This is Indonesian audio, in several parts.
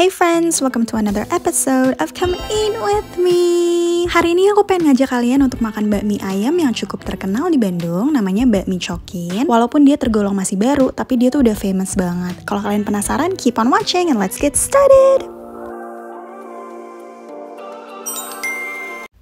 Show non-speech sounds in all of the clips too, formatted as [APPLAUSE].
Hey friends, welcome to another episode of Come In With Me. Hari ini aku pengen ngajak kalian untuk makan bakmi ayam yang cukup terkenal di Bandung, namanya bakmi cokin. Walaupun dia tergolong masih baru, tapi dia tuh udah famous banget. Kalau kalian penasaran, keep on watching and let's get started.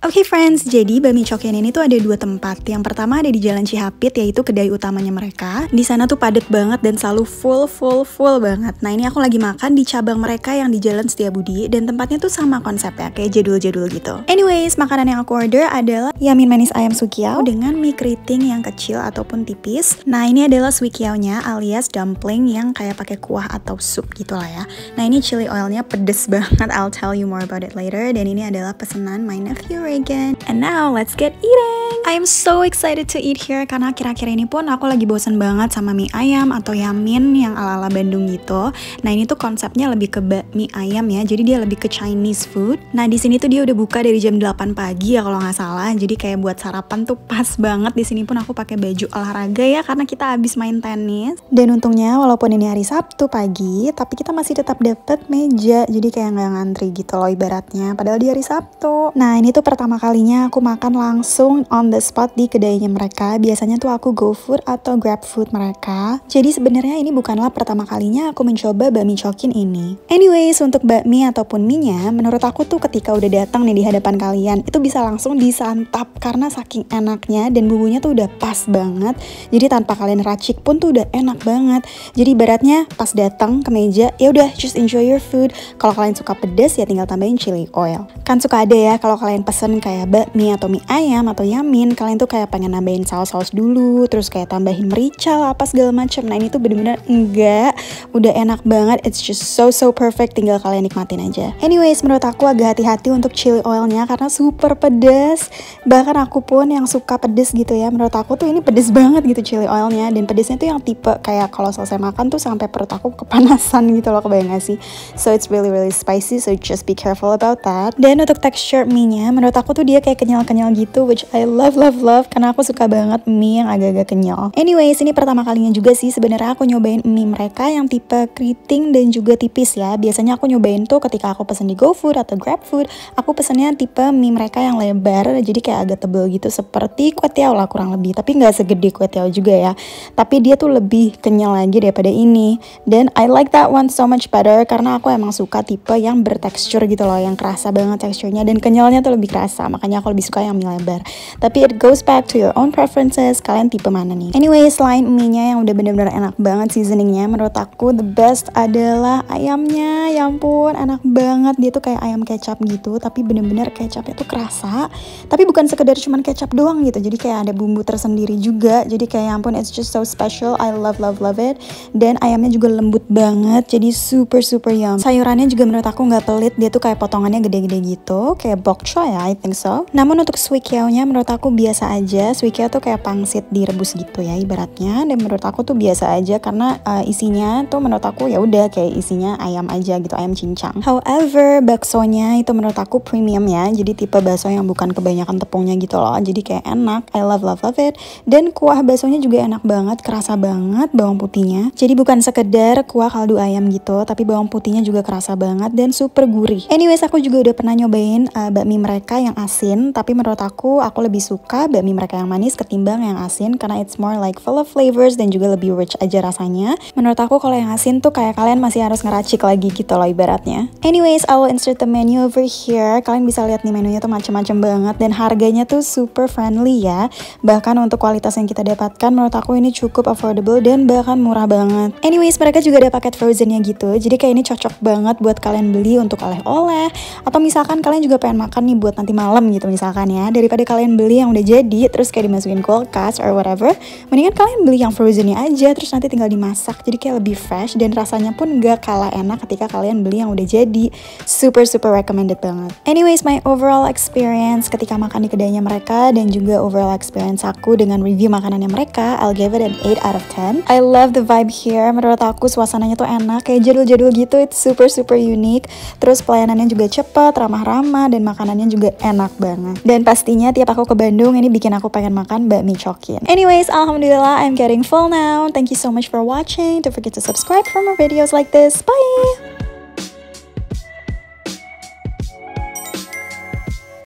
Oke okay friends, jadi Bami Cokian ini tuh ada dua tempat. Yang pertama ada di Jalan Cihapit, yaitu kedai utamanya mereka. Di sana tuh padat banget dan selalu full, full, full banget. Nah ini aku lagi makan di cabang mereka yang di Jalan Setiabudi, dan tempatnya tuh sama konsepnya, kayak jadul-jadul gitu. Anyways, makanan yang aku order adalah yamin manis ayam sukiao dengan mie keriting yang kecil ataupun tipis. Nah ini adalah sukiao-nya alias dumpling yang kayak pakai kuah atau sup gitu lah ya. Nah ini chili oilnya pedes [LAUGHS] banget, I'll tell you more about it later. Dan ini adalah pesanan my nephew Ray again. And now let's get eating. I am so excited to eat here karena akhir-akhir ini pun aku lagi bosen banget sama mie ayam atau yamin yang ala-ala Bandung gitu. Nah ini tuh konsepnya lebih ke mie ayam ya, jadi dia lebih ke Chinese food. Nah di sini tuh dia udah buka dari jam 8 pagi ya kalau nggak salah, jadi kayak buat sarapan tuh pas banget. Di sini pun aku pakai baju olahraga ya karena kita habis main tenis. Dan untungnya walaupun ini hari Sabtu pagi, tapi kita masih tetap dapet meja, jadi kayak nggak ngantri gitu loh ibaratnya. Padahal di hari Sabtu. Nah ini tuh pertama kalinya aku makan langsung on the spot di kedainya mereka. Biasanya tuh aku go food atau grab food mereka. Jadi sebenarnya ini bukanlah pertama kalinya aku mencoba bakmi cokin ini. Anyways, untuk bakmi ataupun minyak menurut aku tuh ketika udah datang nih di hadapan kalian, itu bisa langsung disantap karena saking enaknya dan bumbunya tuh udah pas banget. Jadi tanpa kalian racik pun tuh udah enak banget. Jadi baratnya pas datang ke meja, ya udah just enjoy your food. Kalau kalian suka pedas ya tinggal tambahin chili oil. Kan suka ada ya kalau kalian pesen pesen kayak bakmi atau mie ayam atau yamin, kalian tuh kayak pengen nambahin saus-saus dulu, terus kayak tambahin merica lah, apa segala macam. Nah ini tuh bener-bener enggak, udah enak banget, it's just so so perfect, tinggal kalian nikmatin aja. Anyways, menurut aku agak hati-hati untuk chili oilnya karena super pedes. Bahkan aku pun yang suka pedes gitu ya, menurut aku tuh ini pedes banget gitu chili oilnya dan pedesnya tuh yang tipe kayak kalau selesai makan tuh sampai perut aku kepanasan [LAUGHS] gitu loh kebayang gak sih? So it's really really spicy, so just be careful about that. Dan untuk texture mie-nya, menurut aku tuh dia kayak kenyal-kenyal gitu which I love love love karena aku suka banget mie yang agak-agak kenyal. Anyways, ini pertama kalinya juga sih sebenarnya aku nyobain mie mereka yang tipe keriting dan juga tipis ya. Biasanya aku nyobain tuh ketika aku pesen di GoFood atau GrabFood, aku pesennya tipe mie mereka yang lebar jadi kayak agak tebel gitu seperti kue tiaw lah kurang lebih, tapi nggak segede kue tiaw juga ya. Tapi dia tuh lebih kenyal lagi daripada ini. Dan I like that one so much better karena aku emang suka tipe yang bertekstur gitu loh, yang kerasa banget teksturnya dan kenyalnya tuh lebih keras rasa makanya aku lebih suka yang mie lebar tapi it goes back to your own preferences kalian tipe mana nih anyway selain mie nya yang udah bener-bener enak banget seasoningnya menurut aku the best adalah ayamnya ya ampun enak banget dia tuh kayak ayam kecap gitu tapi bener-bener kecapnya tuh kerasa tapi bukan sekedar cuman kecap doang gitu jadi kayak ada bumbu tersendiri juga jadi kayak ya ampun it's just so special I love love love it dan ayamnya juga lembut banget jadi super super yum sayurannya juga menurut aku nggak pelit dia tuh kayak potongannya gede-gede gitu kayak bok choy ya I think so. Namun untuk suikiao-nya menurut aku biasa aja. Suikiao tuh kayak pangsit direbus gitu ya ibaratnya. Dan menurut aku tuh biasa aja karena uh, isinya tuh menurut aku ya udah kayak isinya ayam aja gitu, ayam cincang. However, baksonya itu menurut aku premium ya. Jadi tipe bakso yang bukan kebanyakan tepungnya gitu loh. Jadi kayak enak. I love love love it. Dan kuah baksonya juga enak banget, kerasa banget bawang putihnya. Jadi bukan sekedar kuah kaldu ayam gitu, tapi bawang putihnya juga kerasa banget dan super gurih. Anyways, aku juga udah pernah nyobain uh, bakmi mereka yang yang asin, tapi menurut aku, aku lebih suka bakmi mereka yang manis ketimbang yang asin karena it's more like full of flavors dan juga lebih rich aja rasanya. Menurut aku kalau yang asin tuh kayak kalian masih harus ngeracik lagi gitu loh ibaratnya. Anyways, I will insert the menu over here. Kalian bisa lihat nih menunya tuh macam-macam banget dan harganya tuh super friendly ya. Bahkan untuk kualitas yang kita dapatkan menurut aku ini cukup affordable dan bahkan murah banget. Anyways, mereka juga ada paket frozennya gitu. Jadi kayak ini cocok banget buat kalian beli untuk oleh-oleh atau misalkan kalian juga pengen makan nih buat nanti malam gitu misalkan ya daripada kalian beli yang udah jadi terus kayak dimasukin kulkas or whatever mendingan kalian beli yang frozennya aja terus nanti tinggal dimasak jadi kayak lebih fresh dan rasanya pun gak kalah enak ketika kalian beli yang udah jadi super super recommended banget anyways my overall experience ketika makan di kedainya mereka dan juga overall experience aku dengan review makanannya mereka I'll give it an 8 out of 10 I love the vibe here menurut aku suasananya tuh enak kayak jadul-jadul gitu it's super super unique terus pelayanannya juga cepat ramah-ramah dan makanannya juga enak banget. Dan pastinya tiap aku ke Bandung ini bikin aku pengen makan bakmi cokin. Anyways, alhamdulillah I'm getting full now. Thank you so much for watching. Don't forget to subscribe for more videos like this. Bye!